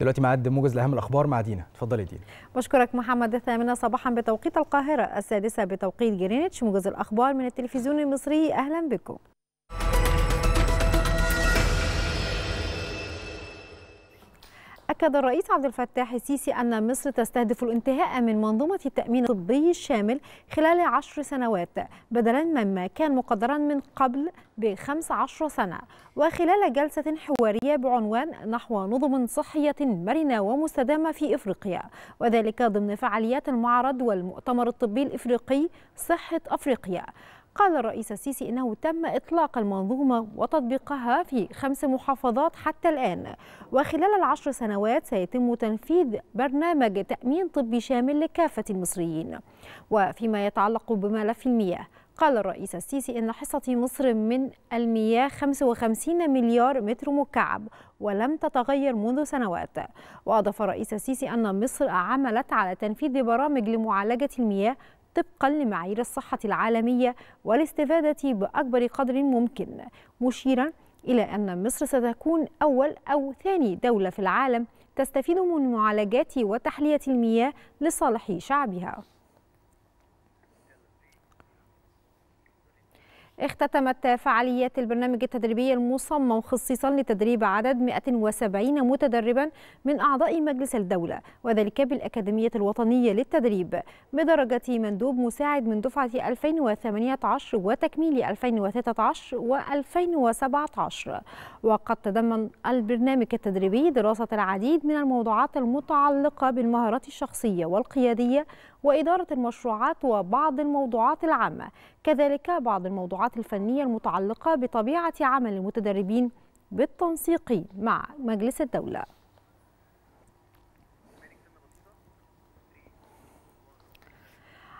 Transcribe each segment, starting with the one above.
دلوقتي معد موجز لاهم الاخبار مع دينا اتفضلي دينا بشكرك محمد الثامنه صباحا بتوقيت القاهره السادسه بتوقيت جرينتش موجز الاخبار من التلفزيون المصري اهلا بكم أكد الرئيس عبد الفتاح السيسي أن مصر تستهدف الانتهاء من منظومة التأمين الطبي الشامل خلال عشر سنوات بدلا مما كان مقدرا من قبل بخمس عشر سنة وخلال جلسة حوارية بعنوان نحو نظم صحية مرنة ومستدامة في إفريقيا وذلك ضمن فعاليات المعرض والمؤتمر الطبي الإفريقي صحة أفريقيا قال الرئيس السيسي إنه تم إطلاق المنظومة وتطبيقها في خمس محافظات حتى الآن وخلال العشر سنوات سيتم تنفيذ برنامج تأمين طبي شامل لكافة المصريين وفيما يتعلق بملف المياه قال الرئيس السيسي إن حصة مصر من المياه 55 مليار متر مكعب ولم تتغير منذ سنوات وأضاف الرئيس السيسي أن مصر عملت على تنفيذ برامج لمعالجة المياه طبقا لمعايير الصحة العالمية والاستفادة بأكبر قدر ممكن مشيرا إلى أن مصر ستكون أول أو ثاني دولة في العالم تستفيد من معالجات وتحلية المياه لصالح شعبها اختتمت فعاليات البرنامج التدريبي المصمم خصيصا لتدريب عدد 170 متدربا من أعضاء مجلس الدولة وذلك بالأكاديمية الوطنية للتدريب بدرجة مندوب مساعد من دفعة 2018 وتكميل 2013 و2017 وقد تضمن البرنامج التدريبي دراسة العديد من الموضوعات المتعلقة بالمهارات الشخصية والقيادية وإدارة المشروعات وبعض الموضوعات العامة كذلك بعض الموضوعات الفنية المتعلقة بطبيعة عمل المتدربين بالتنسيق مع مجلس الدولة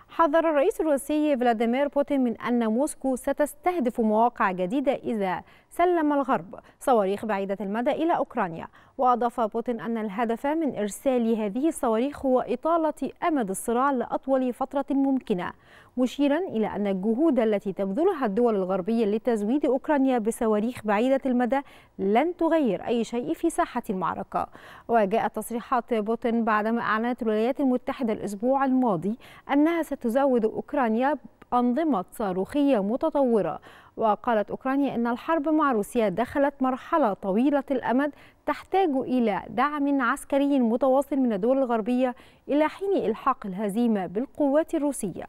حذر الرئيس الروسي فلاديمير بوتين من أن موسكو ستستهدف مواقع جديدة إذا سلم الغرب صواريخ بعيدة المدى إلى أوكرانيا وأضاف بوتين أن الهدف من إرسال هذه الصواريخ هو إطالة أمد الصراع لأطول فترة ممكنة مشيرا إلى أن الجهود التي تبذلها الدول الغربية لتزويد أوكرانيا بصواريخ بعيدة المدى لن تغير أي شيء في ساحة المعركة وجاءت تصريحات بوتين بعدما أعلنت الولايات المتحدة الأسبوع الماضي أنها ستزود أوكرانيا أنظمة صاروخية متطورة وقالت أوكرانيا أن الحرب مع روسيا دخلت مرحلة طويلة الأمد تحتاج إلى دعم عسكري متواصل من الدول الغربية إلى حين إلحاق الهزيمة بالقوات الروسية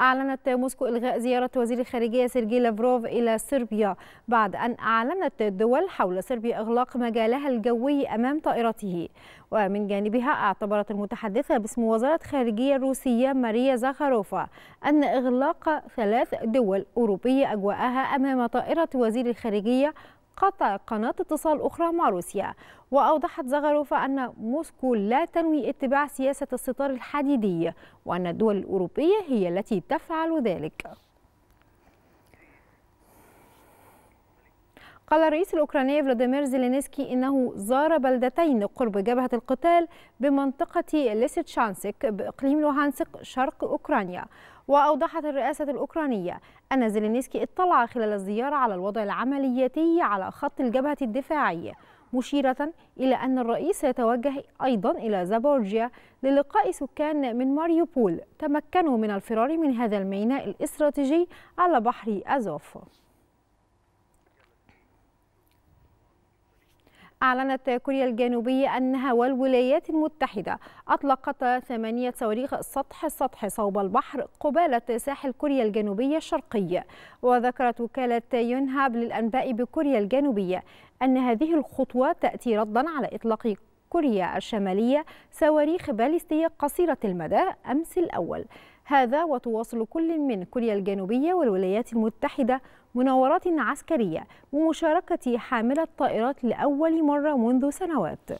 أعلنت موسكو إلغاء زيارة وزير الخارجية سيرجي لافروف إلى صربيا بعد أن أعلنت الدول حول صربيا إغلاق مجالها الجوي أمام طائرته ومن جانبها اعتبرت المتحدثة باسم وزارة خارجية الروسية ماريا زاخاروفا أن إغلاق ثلاث دول أوروبية أجواءها أمام طائرة وزير الخارجية قطع قناة اتصال أخرى مع روسيا وأوضحت زغروفا أن موسكو لا تنوي اتباع سياسة الستار الحديدي وأن الدول الأوروبية هي التي تفعل ذلك قال الرئيس الأوكراني فلاديمير زيلينسكي إنه زار بلدتين قرب جبهة القتال بمنطقة ليستشانسك بإقليم لوهانسك شرق أوكرانيا وأوضحت الرئاسة الأوكرانية أن زيلينسكي اطلع خلال الزيارة على الوضع العملياتي على خط الجبهة الدفاعية مشيرة إلى أن الرئيس يتوجه أيضا إلى زابورجيا للقاء سكان من ماريوبول تمكنوا من الفرار من هذا الميناء الاستراتيجي على بحر أزوف أعلنت كوريا الجنوبية أنها والولايات المتحدة أطلقتا ثمانية صواريخ سطح سطح صوب البحر قبالة ساحل كوريا الجنوبية الشرقي وذكرت وكالة يونهاب للأنباء بكوريا الجنوبية أن هذه الخطوة تأتي ردا على إطلاق كوريا الشمالية صواريخ باليستية قصيرة المدى أمس الأول هذا وتواصل كل من كوريا الجنوبية والولايات المتحدة مناورات عسكرية ومشاركة حاملة طائرات لأول مرة منذ سنوات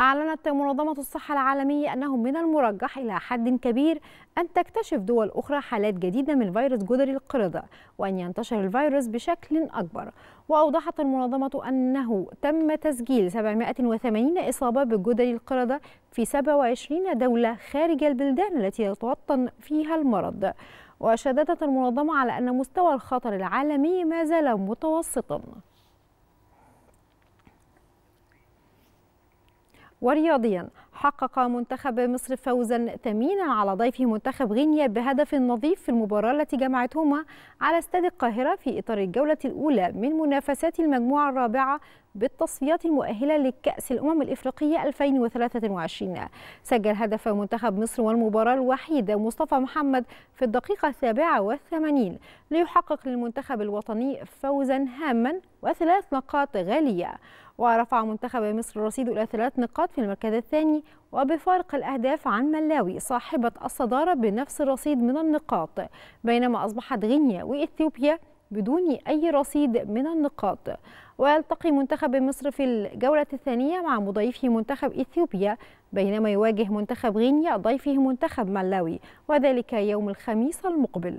أعلنت منظمة الصحة العالمية أنه من المرجح إلى حد كبير أن تكتشف دول أخرى حالات جديدة من فيروس جدري القردة وأن ينتشر الفيروس بشكل أكبر وأوضحت المنظمة أنه تم تسجيل 780 إصابة بجدري القردة في 27 دولة خارج البلدان التي يتوطن فيها المرض وشددت المنظمة على أن مستوى الخطر العالمي ما زال متوسطاً ورياضيا حقق منتخب مصر فوزا ثمينا على ضيفه منتخب غينيا بهدف نظيف في المباراة التي جمعتهما على استاد القاهرة في إطار الجولة الأولى من منافسات المجموعة الرابعة بالتصفيات المؤهلة لكأس الأمم الإفريقية 2023 سجل هدف منتخب مصر والمباراة الوحيدة مصطفى محمد في الدقيقة السابعة والثمانين ليحقق للمنتخب الوطني فوزا هاما وثلاث نقاط غالية ورفع منتخب مصر الرصيد إلى ثلاث نقاط في المركز الثاني وبفارق الأهداف عن ملاوي صاحبة الصدارة بنفس الرصيد من النقاط بينما أصبحت غينيا وإثيوبيا بدون أي رصيد من النقاط ويلتقي منتخب مصر في الجولة الثانية مع مضيفه منتخب إثيوبيا بينما يواجه منتخب غينيا ضيفه منتخب ملاوي وذلك يوم الخميس المقبل